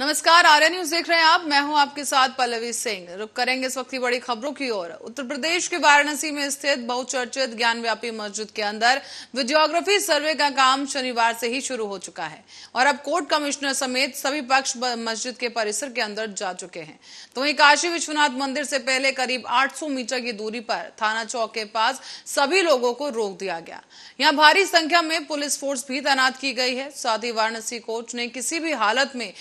नमस्कार आर्य न्यूज देख रहे हैं आप मैं हूं आपके साथ पल्लवी सिंह रुक करेंगे इस वक्त की बड़ी खबरों की ओर उत्तर प्रदेश के वाराणसी में स्थित बहुचर्चित ज्ञान व्यापी मस्जिद के अंदर वीडियोग्राफी सर्वे का काम शनिवार से ही शुरू हो चुका है और अब कोर्ट कमिश्नर समेत सभी पक्ष मस्जिद के परिसर के अंदर जा चुके हैं तो वही काशी विश्वनाथ मंदिर से पहले करीब आठ मीटर की दूरी पर थाना चौक के पास सभी लोगों को रोक दिया गया यहाँ भारी संख्या में पुलिस फोर्स भी तैनात की गई है साथ ही वाराणसी कोर्ट ने किसी भी हालत में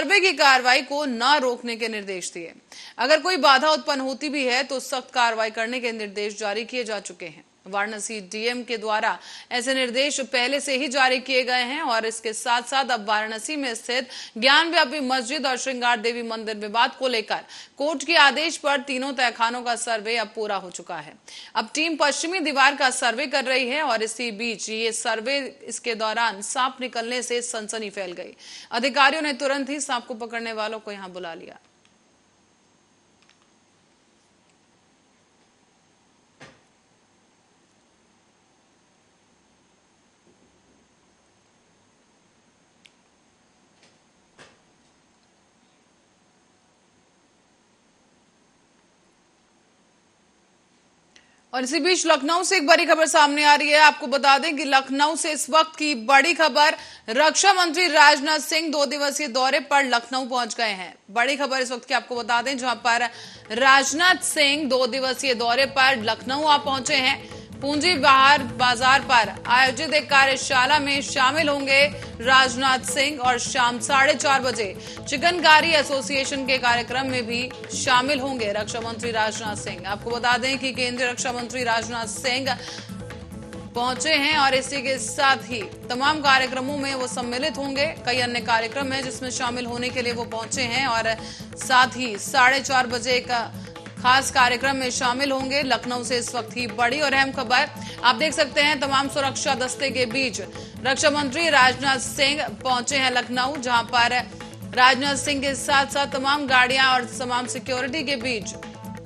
सर्वे की कार्रवाई को न रोकने के निर्देश दिए अगर कोई बाधा उत्पन्न होती भी है तो सख्त कार्रवाई करने के निर्देश जारी किए जा चुके हैं वाराणसी डीएम के द्वारा ऐसे निर्देश पहले से ही जारी किए गए हैं और इसके साथ साथ अब वाराणसी में स्थित ज्ञान व्यापी मस्जिद और श्रृंगार देवी मंदिर विवाद को लेकर कोर्ट के आदेश पर तीनों तहखानों का सर्वे अब पूरा हो चुका है अब टीम पश्चिमी दीवार का सर्वे कर रही है और इसी बीच ये सर्वे इसके दौरान सांप निकलने से सनसनी फैल गई अधिकारियों ने तुरंत ही सांप को पकड़ने वालों को यहाँ बुला लिया और इसी बीच लखनऊ से एक बड़ी खबर सामने आ रही है आपको बता दें कि लखनऊ से इस वक्त की बड़ी खबर रक्षा मंत्री राजनाथ सिंह दो दिवसीय दौरे पर लखनऊ पहुंच गए हैं बड़ी खबर इस वक्त की आपको बता दें जहां पर राजनाथ सिंह दो दिवसीय दौरे पर लखनऊ आ पहुंचे हैं पूंजी बाहर बाजार पर आयोजित एक कार्यशाला में शामिल होंगे राजनाथ सिंह और शाम साढ़े चार बजे चिकनकारी एसोसिएशन के कार्यक्रम में भी शामिल होंगे रक्षा मंत्री राजनाथ सिंह आपको बता दें कि केंद्रीय रक्षा मंत्री राजनाथ सिंह पहुंचे हैं और इसी के साथ ही तमाम कार्यक्रमों में वो सम्मिलित होंगे कई अन्य कार्यक्रम है जिसमें शामिल होने के लिए वो पहुंचे हैं और साथ ही साढ़े चार बजे का खास कार्यक्रम में शामिल होंगे लखनऊ से इस वक्त ही बड़ी और अहम खबर आप देख सकते हैं तमाम सुरक्षा दस्ते के बीच रक्षा मंत्री राजनाथ सिंह पहुंचे हैं लखनऊ जहां पर राजनाथ सिंह के साथ साथ तमाम गाड़ियां और तमाम सिक्योरिटी के बीच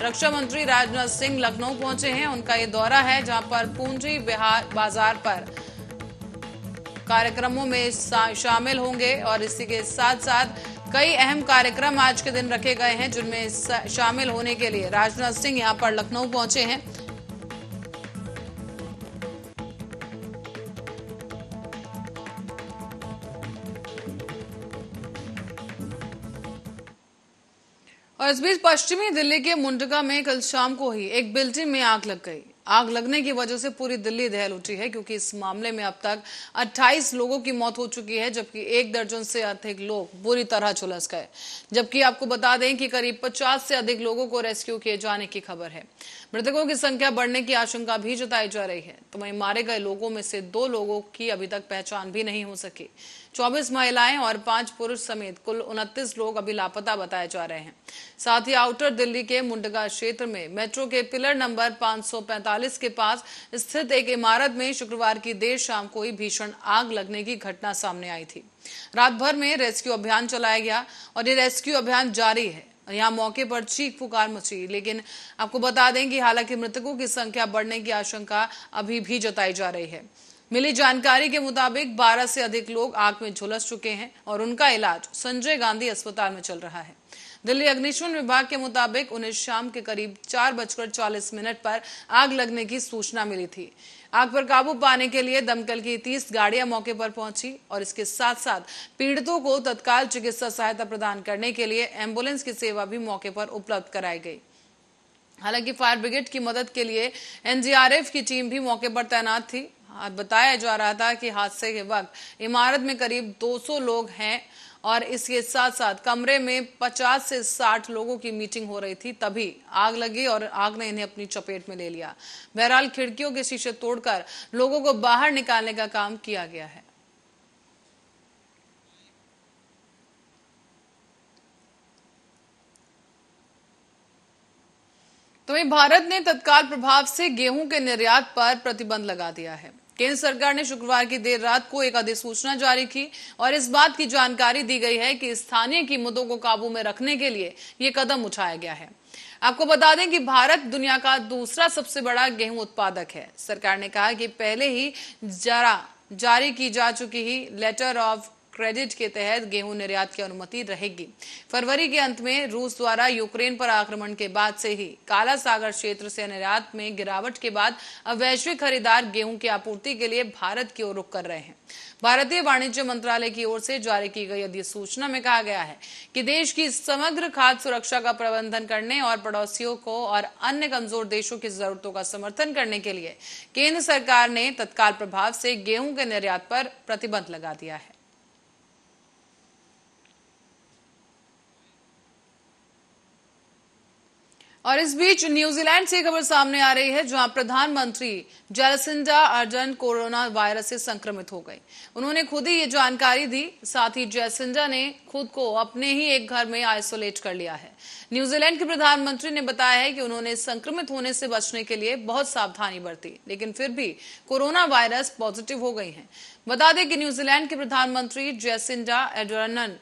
रक्षा मंत्री राजनाथ सिंह लखनऊ पहुंचे हैं उनका ये दौरा है जहां पर पूंजी बिहार बाजार पर कार्यक्रमों में शामिल होंगे और इसी के साथ साथ कई अहम कार्यक्रम आज के दिन रखे गए हैं जिनमें शामिल होने के लिए राजनाथ सिंह यहां पर लखनऊ पहुंचे हैं और इस बीच पश्चिमी दिल्ली के मुंडका में कल शाम को ही एक बिल्डिंग में आग लग गई आग लगने की वजह से पूरी दिल्ली दहल उठी है क्योंकि इस मामले में अब तक 28 लोगों की मौत हो चुकी है जबकि एक दर्जन से अधिक लोग बुरी तरह झुलस गए जबकि आपको बता दें कि करीब 50 से अधिक लोगों को रेस्क्यू किए जाने की खबर है मृतकों की संख्या बढ़ने की आशंका भी जताई जा रही है तो वही मारे गए लोगों में से दो लोगों की अभी तक पहचान भी नहीं हो सकी चौबीस महिलाएं और पांच पुरुष समेत कुल उनतीस लोग अभी लापता बताए जा रहे हैं साथ ही आउटर दिल्ली के मुंडगा क्षेत्र में मेट्रो के पिलर नंबर 545 के पास स्थित एक इमारत में शुक्रवार की देर शाम कोई भीषण आग लगने की घटना सामने आई थी रात भर में रेस्क्यू अभियान चलाया गया और ये रेस्क्यू अभियान जारी है यहाँ मौके पर चीख पुकार मची लेकिन आपको बता दें कि हालांकि मृतकों की संख्या बढ़ने की आशंका अभी भी जताई जा रही है मिली जानकारी के मुताबिक 12 से अधिक लोग आग में झुलस चुके हैं और उनका इलाज संजय गांधी अस्पताल में चल रहा है दिल्ली अग्निशमन विभाग के मुताबिक उन्हें शाम के करीब चार बजकर चालीस मिनट पर आग लगने की सूचना मिली थी आग पर काबू पाने के लिए दमकल की तीस गाड़ियां मौके पर पहुंची और इसके साथ साथ पीड़ितों को तत्काल चिकित्सा सहायता प्रदान करने के लिए एम्बुलेंस की सेवा भी मौके पर उपलब्ध कराई गई हालांकि फायर ब्रिगेड की मदद के लिए एनजीआरएफ की टीम भी मौके पर तैनात थी बताया जा रहा था कि हादसे के वक्त इमारत में करीब 200 लोग हैं और इसके साथ साथ कमरे में 50 से 60 लोगों की मीटिंग हो रही थी तभी आग लगी और आग ने इन्हें अपनी चपेट में ले लिया बहरहाल खिड़कियों के शीशे तोड़कर लोगों को बाहर निकालने का काम किया गया है तो भारत ने तत्काल प्रभाव से गेहूं के निर्यात पर प्रतिबंध लगा दिया है केंद्र सरकार ने शुक्रवार की देर रात को एक अधिसूचना जारी की और इस बात की जानकारी दी गई है कि स्थानीय कीमतों को काबू में रखने के लिए ये कदम उठाया गया है आपको बता दें कि भारत दुनिया का दूसरा सबसे बड़ा गेहूं उत्पादक है सरकार ने कहा कि पहले ही जरा जारी की जा चुकी ही लेटर ऑफ क्रेडिट के तहत गेहूं निर्यात की अनुमति रहेगी फरवरी के अंत में रूस द्वारा यूक्रेन पर आक्रमण के बाद से ही काला सागर क्षेत्र से निर्यात में गिरावट के बाद अब वैश्विक खरीदार गेहूं की आपूर्ति के लिए भारत की ओर रुख कर रहे हैं भारतीय वाणिज्य मंत्रालय की ओर से जारी की गई अधिसूचना में कहा गया है कि देश की समग्र खाद्य सुरक्षा का प्रबंधन करने और पड़ोसियों को और अन्य कमजोर देशों की जरूरतों का समर्थन करने के लिए केंद्र सरकार ने तत्काल प्रभाव से गेहूं के निर्यात पर प्रतिबंध लगा दिया है और इस बीच न्यूजीलैंड से खबर सामने आ रही है जहां प्रधानमंत्री जैलसिंडा अर्जन कोरोना वायरस से संक्रमित हो गए उन्होंने खुद ही ये जानकारी दी साथ ही जैसिंडा ने खुद को अपने ही एक घर में आइसोलेट कर लिया है न्यूजीलैंड के प्रधानमंत्री ने बताया है कि उन्होंने संक्रमित होने से बचने के लिए बहुत सावधानी बरती लेकिन फिर भी कोरोना वायरस पॉजिटिव हो गई है बता दें कि न्यूजीलैंड के प्रधानमंत्री जैसिंडा एडरनन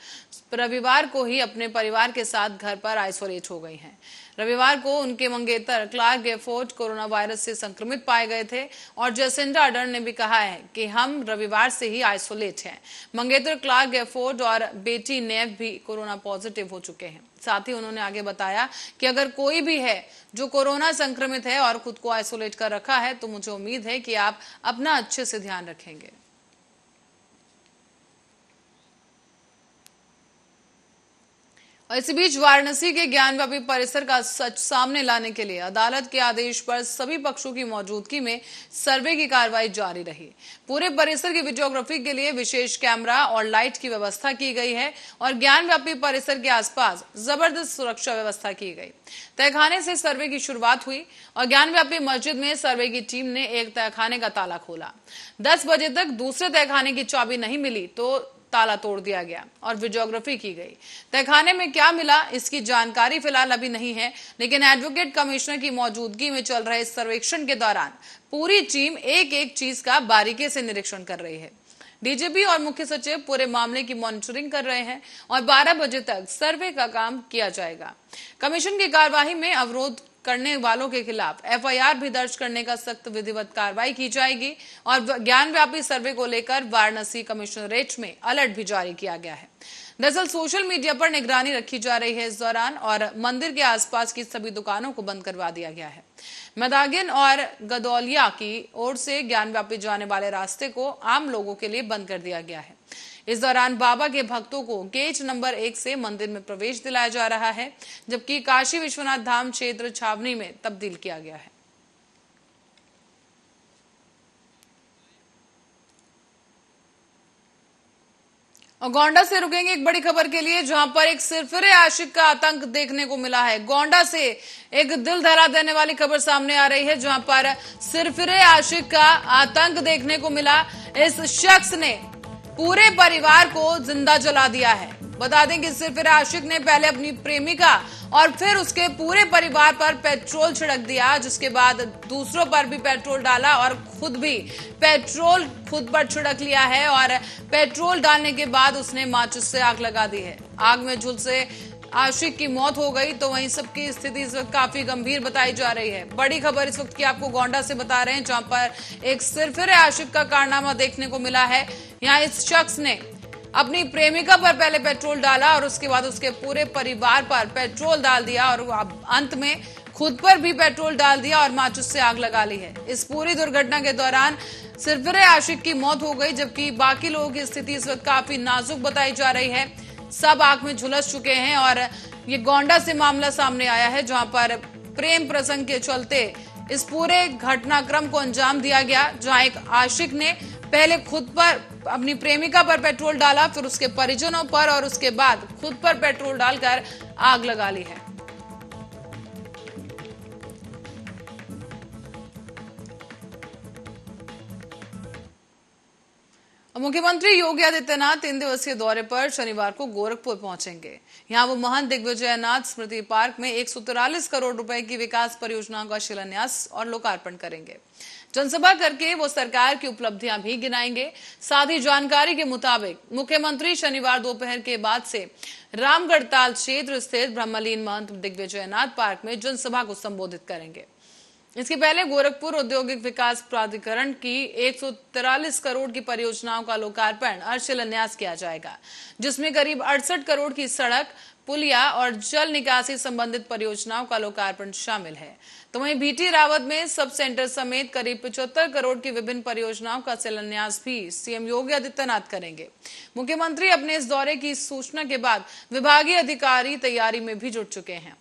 रविवार को ही अपने परिवार के साथ घर पर आइसोलेट हो गई हैं रविवार को उनके मंगेतर क्लार्क गेफोर्ट कोरोना वायरस से संक्रमित पाए गए थे और जैसेंडा अडर ने भी कहा है कि हम रविवार से ही आइसोलेट हैं मंगेतर क्लार्क गेफोर्ट और बेटी नेव भी कोरोना पॉजिटिव हो चुके हैं साथ ही उन्होंने आगे बताया कि अगर कोई भी है जो कोरोना संक्रमित है और खुद को आइसोलेट कर रखा है तो मुझे उम्मीद है कि आप अपना अच्छे से ध्यान रखेंगे और इसी बीच वाराणसी के ज्ञानव्यापी परिसर का सच सामने लाने के लिए अदालत के आदेश पर सभी पक्षों की मौजूदगी में सर्वे की कार्रवाई जारी रही पूरे परिसर की वीडियोग्राफी के लिए विशेष कैमरा और लाइट की व्यवस्था की गई है और ज्ञानव्यापी परिसर के आसपास जबरदस्त सुरक्षा व्यवस्था की गई तहखाने से सर्वे की शुरुआत हुई और ज्ञानव्यापी मस्जिद में सर्वे की टीम ने एक तहखाने का ताला खोला दस बजे तक दूसरे तहखाने की चाबी नहीं मिली तो ताला तोड़ दिया गया और वीडियोग्राफी की गई तहखाने में क्या मिला इसकी जानकारी फिलहाल अभी नहीं है लेकिन एडवोकेट कमिश्नर की मौजूदगी में चल रहे सर्वेक्षण के दौरान पूरी टीम एक एक चीज का बारीकी से निरीक्षण कर रही है डीजीपी और मुख्य सचिव पूरे मामले की मॉनिटरिंग कर रहे हैं और 12 बजे तक सर्वे का काम किया जाएगा कमीशन की कार्यवाही में अवरोध करने वालों के खिलाफ एफआईआर भी दर्ज करने का सख्त विधिवत कार्रवाई की जाएगी और ज्ञान व्यापी सर्वे को लेकर वाराणसी कमिश्नरेट में अलर्ट भी जारी किया गया है दरअसल सोशल मीडिया पर निगरानी रखी जा रही है इस दौरान और मंदिर के आसपास की सभी दुकानों को बंद करवा दिया गया है मदागिन और गदौलिया की ओर से ज्ञान व्यापी जाने वाले रास्ते को आम लोगों के लिए बंद कर दिया गया है इस दौरान बाबा के भक्तों को गेट नंबर एक से मंदिर में प्रवेश दिलाया जा रहा है जबकि काशी विश्वनाथ धाम क्षेत्र छावनी में तब्दील किया गया है और गोंडा से रुकेंगे एक बड़ी खबर के लिए जहां पर एक सिरफिरे आशिक का आतंक देखने को मिला है गोंडा से एक दिल धरा देने वाली खबर सामने आ रही है जहां पर सिरफिरे आशिक का आतंक देखने को मिला इस शख्स ने पूरे परिवार को जिंदा जला दिया है बता दें कि सिर्फ आशिक ने पहले अपनी प्रेमिका और फिर उसके पूरे परिवार पर पेट्रोल छिड़क दिया जिसके बाद दूसरों पर भी पेट्रोल डाला और खुद भी पेट्रोल खुद पर छिड़क लिया है और पेट्रोल डालने के बाद उसने माचिस से आग लगा दी है आग में झुलसे आशिक की मौत हो गई तो वहीं सबकी स्थिति इस वक्त काफी गंभीर बताई जा रही है बड़ी खबर इस वक्त की आपको गोंडा से बता रहे हैं जहां पर एक सिरफिरे आशिक का कारनामा देखने को मिला है यहाँ इस शख्स ने अपनी प्रेमिका पर पहले पेट्रोल डाला और उसके बाद उसके पूरे परिवार पर पेट्रोल डाल दिया और अंत में खुद पर भी पेट्रोल डाल दिया और माचिस से आग लगा ली है इस पूरी दुर्घटना के दौरान सिरफिरे आशिक की मौत हो गई जबकि बाकी लोगों की स्थिति इस वक्त काफी नाजुक बताई जा रही है सब आग में झुलस चुके हैं और ये गोंडा से मामला सामने आया है जहां पर प्रेम प्रसंग के चलते इस पूरे घटनाक्रम को अंजाम दिया गया जहां एक आशिक ने पहले खुद पर अपनी प्रेमिका पर पेट्रोल डाला फिर उसके परिजनों पर और उसके बाद खुद पर पेट्रोल डालकर आग लगा ली है मुख्यमंत्री योगी आदित्यनाथ तीन दिवसीय दौरे पर शनिवार को गोरखपुर पहुंचेंगे यहां वो महान दिग्विजयनाथ स्मृति पार्क में एक करोड़ रुपए की विकास परियोजनाओं का शिलान्यास और लोकार्पण करेंगे जनसभा करके वो सरकार की उपलब्धियां भी गिनाएंगे साथ ही जानकारी के मुताबिक मुख्यमंत्री शनिवार दोपहर के बाद से रामगढ़ ताल क्षेत्र स्थित ब्रह्मलीन महंत दिग्विजयनाथ पार्क में जनसभा को संबोधित करेंगे इसके पहले गोरखपुर औद्योगिक विकास प्राधिकरण की एक करोड़ की परियोजनाओं का लोकार्पण और शिलान्यास किया जाएगा जिसमें करीब अड़सठ करोड़ की सड़क पुलिया और जल निकासी संबंधित परियोजनाओं का लोकार्पण शामिल है तो वहीं बीटी रावत में सब सेंटर समेत करीब पिछहत्तर करोड़ की विभिन्न परियोजनाओं का शिलान्यास भी सीएम योगी आदित्यनाथ करेंगे मुख्यमंत्री अपने इस दौरे की सूचना के बाद विभागीय अधिकारी तैयारी में भी जुट चुके हैं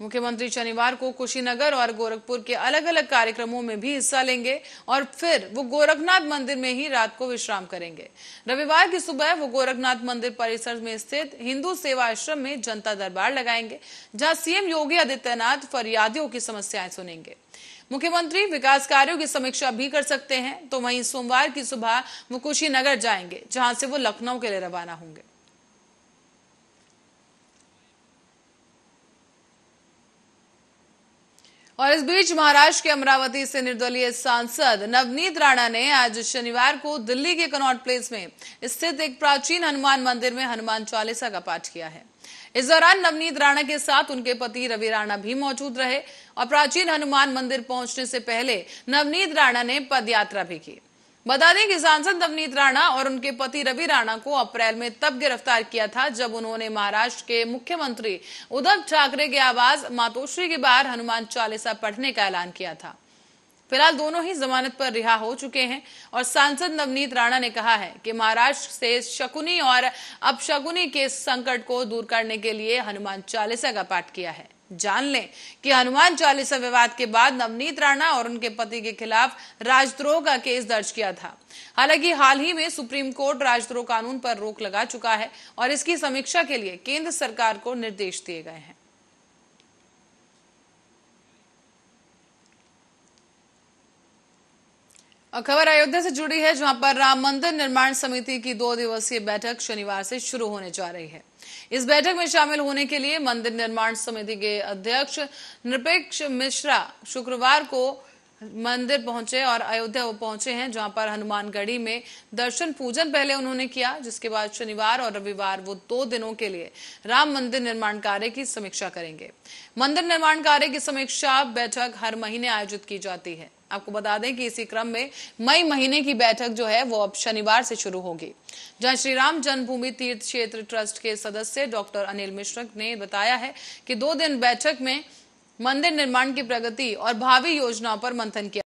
मुख्यमंत्री शनिवार को कुशीनगर और गोरखपुर के अलग अलग कार्यक्रमों में भी हिस्सा लेंगे और फिर वो गोरखनाथ मंदिर में ही रात को विश्राम करेंगे रविवार की सुबह वो गोरखनाथ मंदिर परिसर में स्थित हिंदू सेवा आश्रम में जनता दरबार लगाएंगे जहां सीएम योगी आदित्यनाथ फरियादियों की समस्याएं सुनेंगे मुख्यमंत्री विकास कार्यों की समीक्षा भी कर सकते हैं तो वहीं सोमवार की सुबह वो कुशीनगर जाएंगे जहां से वो लखनऊ के लिए रवाना होंगे और इस बीच महाराष्ट्र के अमरावती से निर्दलीय सांसद नवनीत राणा ने आज शनिवार को दिल्ली के कनॉट प्लेस में स्थित एक प्राचीन हनुमान मंदिर में हनुमान चालीसा का पाठ किया है इस दौरान नवनीत राणा के साथ उनके पति रवि राणा भी मौजूद रहे और प्राचीन हनुमान मंदिर पहुंचने से पहले नवनीत राणा ने पदयात्रा भी की बता दें कि सांसद नवनीत राणा और उनके पति रवि राणा को अप्रैल में तब गिरफ्तार किया था जब उन्होंने महाराष्ट्र के मुख्यमंत्री उद्धव ठाकरे के आवाज मातोश्री के बाहर हनुमान चालीसा पढ़ने का ऐलान किया था फिलहाल दोनों ही जमानत पर रिहा हो चुके हैं और सांसद नवनीत राणा ने कहा है कि महाराष्ट्र से शकुनी और अपशकुनी के संकट को दूर करने के लिए हनुमान चालीसा का पाठ किया है जान लें कि हनुमान चालीसा विवाद के बाद नवनीत राणा और उनके पति के खिलाफ राजद्रोह का केस दर्ज किया था हालांकि हाल ही में सुप्रीम कोर्ट राजद्रोह कानून पर रोक लगा चुका है और इसकी समीक्षा के लिए केंद्र सरकार को निर्देश दिए गए हैं खबर अयोध्या से जुड़ी है जहां पर राम मंदिर निर्माण समिति की दो दिवसीय बैठक शनिवार से शुरू होने जा रही है इस बैठक में शामिल होने के लिए मंदिर निर्माण समिति के अध्यक्ष निरपेक्ष मिश्रा शुक्रवार को मंदिर पहुंचे और अयोध्या पहुंचे हैं जहां पर हनुमानगढ़ी में दर्शन पूजन पहले उन्होंने किया जिसके बाद शनिवार और रविवार वो दो दिनों के लिए राम मंदिर निर्माण कार्य की समीक्षा करेंगे मंदिर निर्माण कार्य की समीक्षा बैठक हर महीने आयोजित की जाती है आपको बता दें कि इसी क्रम में मई महीने की बैठक जो है वो अब शनिवार से शुरू होगी जहां श्री राम जन्मभूमि तीर्थ क्षेत्र ट्रस्ट के सदस्य डॉक्टर अनिल मिश्रक ने बताया है कि दो दिन बैठक में मंदिर निर्माण की प्रगति और भावी योजनाओं पर मंथन किया